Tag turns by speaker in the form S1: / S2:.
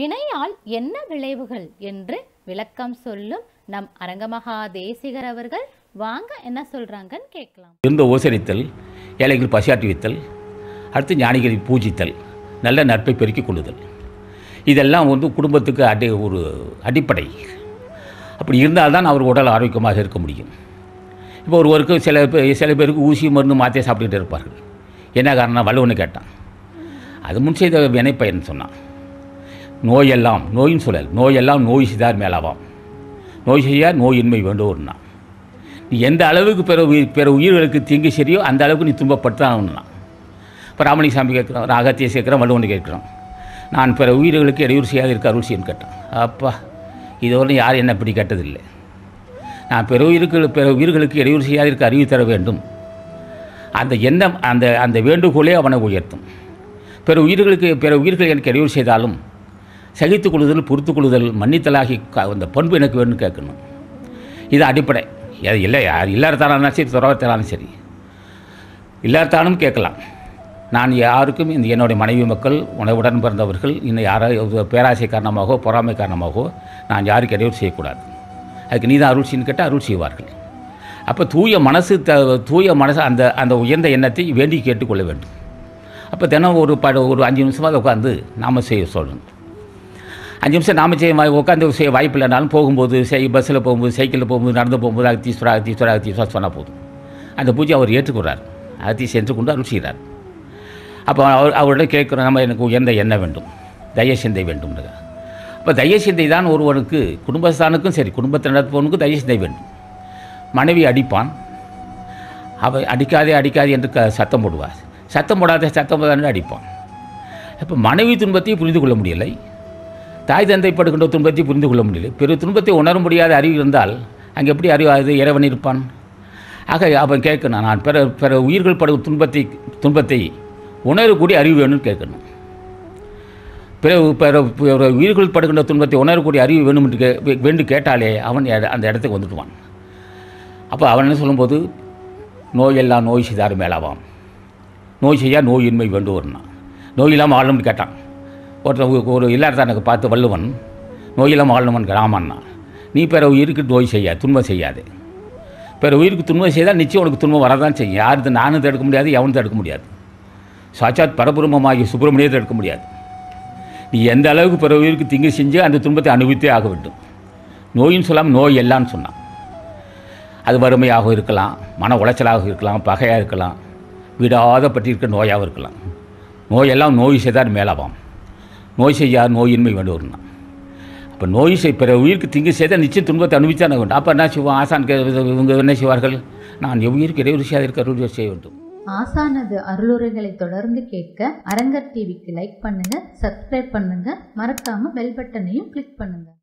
S1: வினையால் என்ன விளைவுகள் என்று விளக்கம் சொல்லும் நம் அரங்கமகா தேசிகர் அவர்கள் வாங்க என்ன சொல்கிறாங்கன்னு கேட்கலாம் இருந்த ஓசரித்தல் ஏழைகள் பசியாற்றுவித்தல் அடுத்து ஞானிகளை பூஜித்தல் நல்ல நட்பை பெருக்கிக் கொள்ளுதல் இதெல்லாம் வந்து குடும்பத்துக்கு அடி ஒரு அடிப்படை அப்படி இருந்தால்தான் அவர் உடல் ஆரோக்கியமாக இருக்க முடியும் இப்போ ஒருவருக்கு சில பேர் சில பேருக்கு ஊசி மருந்து மாற்றியே சாப்பிட்டுக்கிட்டு இருப்பார்கள் என்ன காரணம் வலுவன்னு கேட்டான் அது முன் செய்த வினைப்பயன் சொன்னான் நோயெல்லாம் நோயின் சூழல் நோயெல்லாம் நோய் செய்தார் மேலாவாம் நோய் செய்யார் நோயின்மை வேண்டும்னா நீ எந்த அளவுக்கு பிற உயிர் பிற உயிர்களுக்கு தீங்கு சரியோ அந்த அளவுக்கு நீ துன்பப்படுத்தாகணும்னா இப்போ ராமணி சாமி கேட்குறோம் ராகத்தியை சேர்க்குறோம் வள்ளுவன் கேட்குறோம் நான் பிற உயிர்களுக்கு இடையூறு செய்யாத இருக்க அருள் செய்யும் கேட்டான் அப்பா இதுவரை யாரும் என்ன இப்படி கேட்டதில்லை நான் பிற உயிருக்கு பிற உயிர்களுக்கு இடையூறு செய்யாத இருக்க அறிவு தர வேண்டும் அந்த எண்ணம் அந்த அந்த வேண்டுகோளே அவனை உயர்த்தும் பிற உயிர்களுக்கு பிற உயிர்கள் எனக்கு இடையூறு செய்தாலும் சகித்து கொள்ளுதல் பொறுத்து கொள்ளுதல் மன்னித்தலாகி அந்த பண்பு எனக்கு வேணும்னு கேட்கணும் இது அடிப்படை அது இல்லை யார் இல்லாதத்தானாலும் சரி துறவத்தானாலும் சரி இல்லாதத்தானும் கேட்கலாம் நான் யாருக்கும் இந்த என்னுடைய மனைவி மக்கள் உணவுடன் பிறந்தவர்கள் இன்னும் யாராவது பேராசை காரணமாகவோ பொறாமை காரணமாகவோ நான் யாருக்கு இடையூறு செய்யக்கூடாது அதுக்கு நீ தான் அருள்சின்னு கேட்டால் அருள் செய்வார்கள் அப்போ தூய மனசு த தூய மனசு அந்த அந்த உயர்ந்த எண்ணத்தை வேண்டி கேட்டுக்கொள்ள வேண்டும் அப்போ தினம் ஒரு ப ஒரு அஞ்சு நிமிஷமாக உட்காந்து நாம் செய்ய சொல்லணும் அஞ்சு நிமிஷம் நாமச்சயமாக உட்காந்து செய்ய வாய்ப்பு இல்லைனாலும் போகும்போது செய் பஸ்ஸில் போகும்போது சைக்கிளில் போகும்போது நடந்து போகும்போது அகத்தீஸ்வரா அகத்தீஸ்வரா அகத்தீஸ்வரா சொன்னால் போதும் அந்த பூஜை அவர் ஏற்றுக்கொள்கிறார் அகத்தி சென்று கொண்டு அருள் செய்கிறார் அப்போ அவர் அவரிடம் கேட்குற நம்ம எனக்கு உயர்ந்த எண்ணம் வேண்டும் தய சிந்தை வேண்டும் அப்போ தய சிந்தை தான் ஒருவனுக்கு குடும்பஸ்தானுக்கும் சரி குடும்பத்தில் நடப்பவனுக்கும் தய சிந்தை வேண்டும் மனைவி அடிப்பான் அவள் அடிக்காதே அடிக்காதே என்று க சத்தம் போடுவார் சத்தம் போடாத சத்தம் போடாதுன்னு அடிப்பான் இப்போ மனைவி துன்பத்தையும் புரிந்து கொள்ள முடியலை தாய் தந்தை படுகின்ற துன்பத்தை புரிந்து கொள்ள முடியல பெரு துன்பத்தை உணர முடியாத அறிவு இருந்தால் அங்கே எப்படி அறிவு இறைவன் இருப்பான் ஆக அவன் கேட்கணும் நான் பிற பிற உயிர்கள் படு துன்பத்தை துன்பத்தை உணரக்கூடிய அறிவு வேணும்னு கேட்கணும் பிற பிற உயிர்கள் படுகின்ற துன்பத்தை உணரக்கூடிய அறிவு வேணும் என்று கே வேண்டு கேட்டாலே அவன் அந்த இடத்துக்கு வந்துடுவான் அப்போ அவன் என்ன சொல்லும்போது நோயெல்லாம் நோய் செய்தார் மேலாவாம் நோய் செய்யா நோயின்மை வேண்டுவர்னா நோய் இல்லாமல் ஆளும்னு கேட்டான் ஒருத்தன் ஒரு எனக்கு பார்த்து வள்ளுவன் நோயில் வாழணுமன் ராமன்னா நீ பிற உயிருக்கு நோய் செய்யாது துன்பம் செய்யாது பிற உயிருக்கு துன்பம் செய்தால் நிச்சயம் உனக்கு துன்பம் வரதான் செய்யும் யாருக்கு நானும் தடுக்க முடியாது எவனும் தடுக்க முடியாது சாட்சாத் பரபுரமமாகிய சுப்பிரமணியத்தை தடுக்க முடியாது நீ எந்த அளவுக்கு பிற உயிருக்கு திங்கு செஞ்சு அந்த துன்பத்தை அனுபவித்தே ஆக வேண்டும் நோயின்னு சொல்லாமல் நோய் எல்லாம்னு சொன்னான் அது வறுமையாக இருக்கலாம் மன உளைச்சலாக இருக்கலாம் பகையாக இருக்கலாம் விடாத பற்றி இருக்க நோயாகவும் இருக்கலாம் நோயெல்லாம் நோய் செய்தால் மேலாவாம் நோய் செய்யார் நோயின்மை வேண்டும்னா இப்போ நோய் செய் பிற உயிருக்கு திங்கு செய்த நிச்சய துன்பத்தை அனுபவித்தான வேண்டும் அப்போ என்ன செய்வோம் ஆசான் கே இவங்க என்ன செய்வார்கள் நான் எவ்வியிருக்கு இடையூறு இருக்க அருள் செய்ய வேண்டும் ஆசானது அருளுரைகளை தொடர்ந்து கேட்க அரங்கர் டிவிக்கு லைக் பண்ணுங்கள் சப்ஸ்கிரைப் பண்ணுங்கள் மறக்காமல் பெல் பட்டனையும் கிளிக் பண்ணுங்கள்